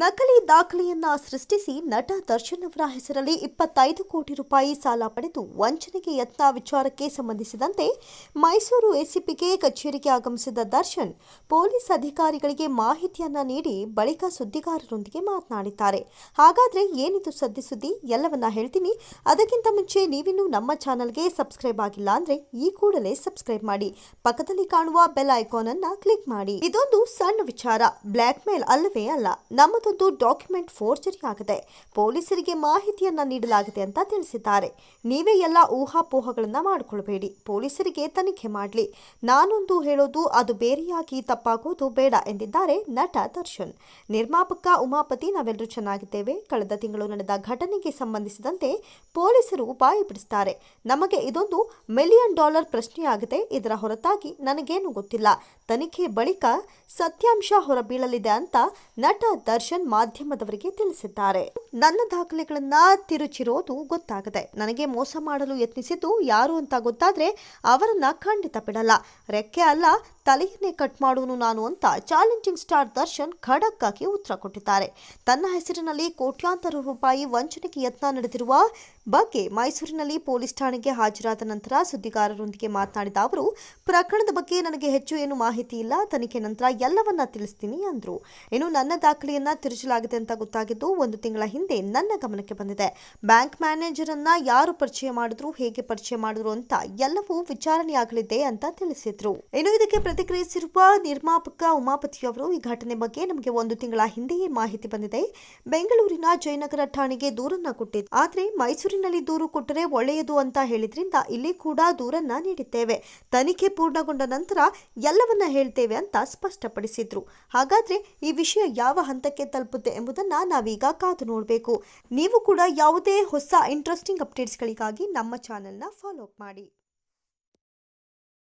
ನಕಲಿ ದಾಖಲೆಯನ್ನ ಸೃಷ್ಟಿಸಿ ನಟ ದರ್ಶನ್ ಅವರ ಹೆಸರಲ್ಲಿ ಇಪ್ಪತ್ತೈದು ಕೋಟಿ ರೂಪಾಯಿ ಸಾಲ ಪಡೆದು ವಂಚನೆಗೆ ಯತ್ನ ವಿಚಾರಕ್ಕೆ ಸಂಬಂಧಿಸಿದಂತೆ ಮೈಸೂರು ಎಸಿಪಿಗೆ ಕಚೇರಿಗೆ ಆಗಮಿಸಿದ ದರ್ಶನ್ ಪೊಲೀಸ್ ಅಧಿಕಾರಿಗಳಿಗೆ ಮಾಹಿತಿಯನ್ನ ನೀಡಿ ಬಳಿಕ ಸುದ್ದಿಗಾರರೊಂದಿಗೆ ಮಾತನಾಡಿದ್ದಾರೆ ಹಾಗಾದರೆ ಏನಿದು ಸದ್ದಿ ಸುದ್ದಿ ಎಲ್ಲವನ್ನ ಹೇಳ್ತೀನಿ ಅದಕ್ಕಿಂತ ಮುಂಚೆ ನೀವಿನ್ನು ನಮ್ಮ ಚಾನಲ್ಗೆ ಸಬ್ಸ್ಕ್ರೈಬ್ ಆಗಿಲ್ಲ ಅಂದರೆ ಈ ಕೂಡಲೇ ಸಬ್ಸ್ಕ್ರೈಬ್ ಮಾಡಿ ಪಕ್ಕದಲ್ಲಿ ಕಾಣುವ ಬೆಲ್ ಐಕಾನ್ ಅನ್ನ ಕ್ಲಿಕ್ ಮಾಡಿ ಇದೊಂದು ಸಣ್ಣ ವಿಚಾರ ಬ್ಲ್ಯಾಕ್ ಮೇಲ್ ಅಲ್ಲವೇ ಅಲ್ಲ ನಮ್ಮದು ಒಂದು ಡಾಕ್ಯುಮೆಂಟ್ ಫೋರ್ಜರಿ ಆಗಿದೆ ಪೊಲೀಸರಿಗೆ ಮಾಹಿತಿಯನ್ನ ನೀಡಲಾಗಿದೆ ಅಂತ ತಿಳಿಸಿದ್ದಾರೆ ನೀವೇ ಎಲ್ಲ ಊಹಾಪೋಹಗಳನ್ನ ಮಾಡಿಕೊಳ್ಬೇಡಿ ಪೊಲೀಸರಿಗೆ ತನಿಖೆ ಮಾಡಲಿ ನಾನೊಂದು ಹೇಳೋದು ಅದು ಬೇರೆಯಾಗಿ ತಪ್ಪಾಗೋದು ಬೇಡ ಎಂದಿದ್ದಾರೆ ನಟ ದರ್ಶನ್ ನಿರ್ಮಾಪಕ ಉಮಾಪತಿ ನಾವೆಲ್ಲರೂ ಚೆನ್ನಾಗಿದ್ದೇವೆ ಕಳೆದ ತಿಂಗಳು ನಡೆದ ಘಟನೆಗೆ ಸಂಬಂಧಿಸಿದಂತೆ ಪೊಲೀಸರು ಬಾಯಿ ಬಿಡಿಸುತ್ತಾರೆ ನಮಗೆ ಇದೊಂದು ಮಿಲಿಯನ್ ಡಾಲರ್ ಪ್ರಶ್ನೆಯಾಗಿದೆ ಇದರ ಹೊರತಾಗಿ ನನಗೇನು ಗೊತ್ತಿಲ್ಲ ತನಿಖೆ ಬಳಿಕ ಸತ್ಯಾಂಶ ಹೊರಬೀಳಲಿದೆ ಅಂತ ನಟ ದರ್ಶನ್ ಮಾಧ್ಯಮದವರಿಗೆ ತಿಳಿಸಿದ್ದಾರೆ ನನ್ನ ದಾಖಲೆಗಳನ್ನ ತಿರುಚಿರೋದು ಗೊತ್ತಾಗದೆ ನನಗೆ ಮೋಸ ಮಾಡಲು ಯತ್ನಿಸಿದ್ದು ಯಾರು ಅಂತ ಗೊತ್ತಾದ್ರೆ ಅವರನ್ನ ಖಂಡಿತ ಬಿಡಲ್ಲ ರೆಕ್ಕೆ ಅಲ್ಲ ತಲೆಯನ್ನೇ ಕಟ್ ಮಾಡೋನು ನಾನು ಅಂತ ಚಾಲೆಂಜಿಂಗ್ ಸ್ಟಾರ್ ದರ್ಶನ್ ಖಡಕ್ ಆಗಿ ಉತ್ತರ ಕೊಟ್ಟಿದ್ದಾರೆ ತನ್ನ ಹೆಸರಿನಲ್ಲಿ ಕೋಟ್ಯಾಂತರ ರೂಪಾಯಿ ವಂಚನೆಗೆ ಯತ್ನ ನಡೆದಿರುವ ಬಗ್ಗೆ ಮೈಸೂರಿನಲ್ಲಿ ಪೊಲೀಸ್ ಠಾಣೆಗೆ ಹಾಜರಾದ ನಂತರ ಸುದ್ದಿಗಾರರೊಂದಿಗೆ ಮಾತನಾಡಿದ ಅವರು ಪ್ರಕರಣದ ಬಗ್ಗೆ ನನಗೆ ಹೆಚ್ಚು ಏನು ಮಾಹಿತಿ ಇಲ್ಲ ತನಿಖೆ ನಂತರ ಎಲ್ಲವನ್ನ ತಿಳಿಸ್ತೀನಿ ಅಂದರು ಇನ್ನು ನನ್ನ ದಾಖಲೆಯನ್ನ ತಿರುಚಲಾಗಿದೆ ಅಂತ ಗೊತ್ತಾಗಿದ್ದು ಒಂದು ತಿಂಗಳ ಹಿಂದೆ ನನ್ನ ಗಮನಕ್ಕೆ ಬಂದಿದೆ ಬ್ಯಾಂಕ್ ಮ್ಯಾನೇಜರ್ ಅನ್ನ ಯಾರು ಪರಿಚಯ ಮಾಡಿದ್ರು ಹೇಗೆ ಪರಿಚಯ ಮಾಡಿದ್ರು ಅಂತ ಎಲ್ಲವೂ ವಿಚಾರಣೆಯಾಗಲಿದೆ ಅಂತ ತಿಳಿಸಿದ್ರು ಇನ್ನು ಇದಕ್ಕೆ ಪ್ರತಿಕ್ರಿಯಿಸಿರುವ ನಿರ್ಮಾಪಕ ಉಮಾಪತಿ ಅವರು ಈ ಘಟನೆ ಬಗ್ಗೆ ನಮಗೆ ಒಂದು ತಿಂಗಳ ಹಿಂದೆಯೇ ಮಾಹಿತಿ ಬಂದಿದೆ ಬೆಂಗಳೂರಿನ ಜಯನಗರ ಠಾಣೆಗೆ ದೂರನ್ನ ಕೊಟ್ಟಿದ್ದು ಆದರೆ ಮೈಸೂರಿನಲ್ಲಿ ದೂರು ಕೊಟ್ಟರೆ ಒಳ್ಳೆಯದು ಅಂತ ಹೇಳಿದ್ರಿಂದ ಇಲ್ಲಿ ಕೂಡ ದೂರನ್ನ ನೀಡಿದ್ದೇವೆ ತನಿಖೆ ಪೂರ್ಣಗೊಂಡ ನಂತರ ಎಲ್ಲವನ್ನ ಹೇಳ್ತೇವೆ ಅಂತ ಸ್ಪಷ್ಟಪಡಿಸಿದ್ರು ಹಾಗಾದ್ರೆ ಈ ವಿಷಯ ಯಾವ ಹಂತಕ್ಕೆ ತಲುಪುತ್ತೆ ಎಂಬುದನ್ನ ನಾವೀಗ ಕಾದು ನೋಡಬೇಕು ನೀವು ಕೂಡ ಯಾವುದೇ ಹೊಸ ಇಂಟ್ರೆಸ್ಟಿಂಗ್ ಅಪ್ಡೇಟ್ಸ್ಗಳಿಗಾಗಿ ನಮ್ಮ ಚಾನೆಲ್ನ ಫಾಲೋ ಮಾಡಿ